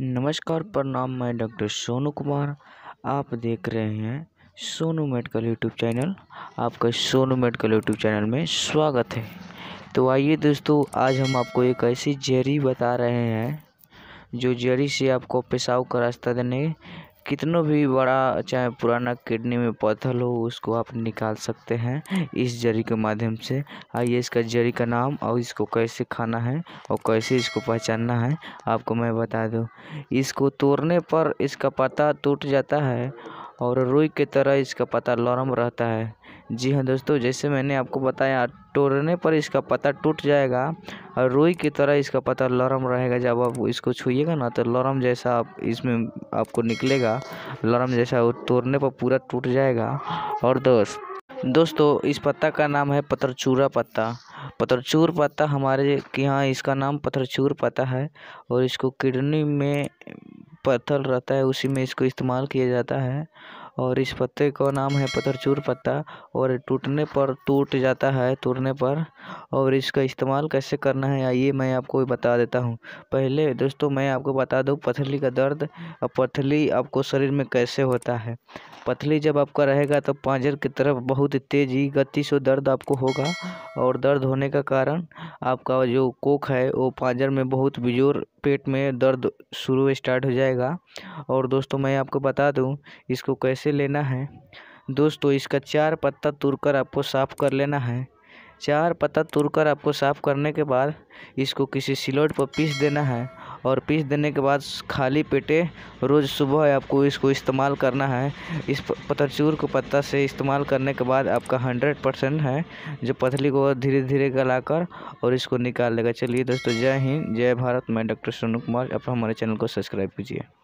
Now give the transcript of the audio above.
नमस्कार प्रणाम मैं डॉक्टर सोनू कुमार आप देख रहे हैं सोनू मेडिकल यूट्यूब चैनल आपका सोनू मेडिकल यूट्यूब चैनल में स्वागत है तो आइए दोस्तों आज हम आपको एक ऐसी जेरी बता रहे हैं जो जेरी से आपको पेशाव का रास्ता देने कितनों भी बड़ा चाहे पुराना किडनी में पत्थर हो उसको आप निकाल सकते हैं इस जरी के माध्यम से आइए इसका जरी का नाम और इसको कैसे खाना है और कैसे इसको पहचानना है आपको मैं बता दूँ इसको तोड़ने पर इसका पता टूट जाता है और रुई की तरह इसका पता लरम रहता है जी हाँ दोस्तों जैसे मैंने आपको बताया तोड़ने पर इसका पता टूट जाएगा और रुई की तरह इसका पता लरम रहेगा जब आप इसको छूएगा ना तो लरम जैसा आप इसमें आपको निकलेगा लरम जैसा वो तोड़ने पर पूरा टूट जाएगा और दोस्त दोस्तों इस पत्ता का नाम है पतरचूरा पत्ता पतरचूर पत्ता हमारे के यहाँ इसका नाम पत्थरचूर पत्ता है और इसको किडनी में पत्थर रहता है उसी में इसको इस्तेमाल किया जाता है और इस पत्ते का नाम है पतरचूर पत्ता और टूटने पर टूट जाता है तोड़ने पर और इसका इस्तेमाल कैसे करना है आइए मैं आपको बता देता हूँ पहले दोस्तों मैं आपको बता दूँ पथली का दर्द और पथली आपको शरीर में कैसे होता है पथली जब आपका रहेगा तो पाजर की तरफ बहुत तेज़ी गति से दर्द आपको होगा और दर्द होने का कारण आपका जो कोख है वो पाजर में बहुत बेजोर पेट में दर्द शुरू स्टार्ट हो जाएगा और दोस्तों मैं आपको बता दूं इसको कैसे लेना है दोस्तों इसका चार पत्ता तुरकर आपको साफ़ कर लेना है चार पत्ता तुरकर आपको साफ़ करने के बाद इसको किसी सिलोट पर पीस देना है और पीस देने के बाद खाली पेटे रोज़ सुबह आपको इसको इस्तेमाल करना है इस पतरचूर को पत्ता से इस्तेमाल करने के बाद आपका हंड्रेड परसेंट है जो पथली को धीरे धीरे गलाकर और इसको निकाल लेगा चलिए दोस्तों जय हिंद जय भारत मैं डॉक्टर सोनू कुमार आप हमारे चैनल को सब्सक्राइब कीजिए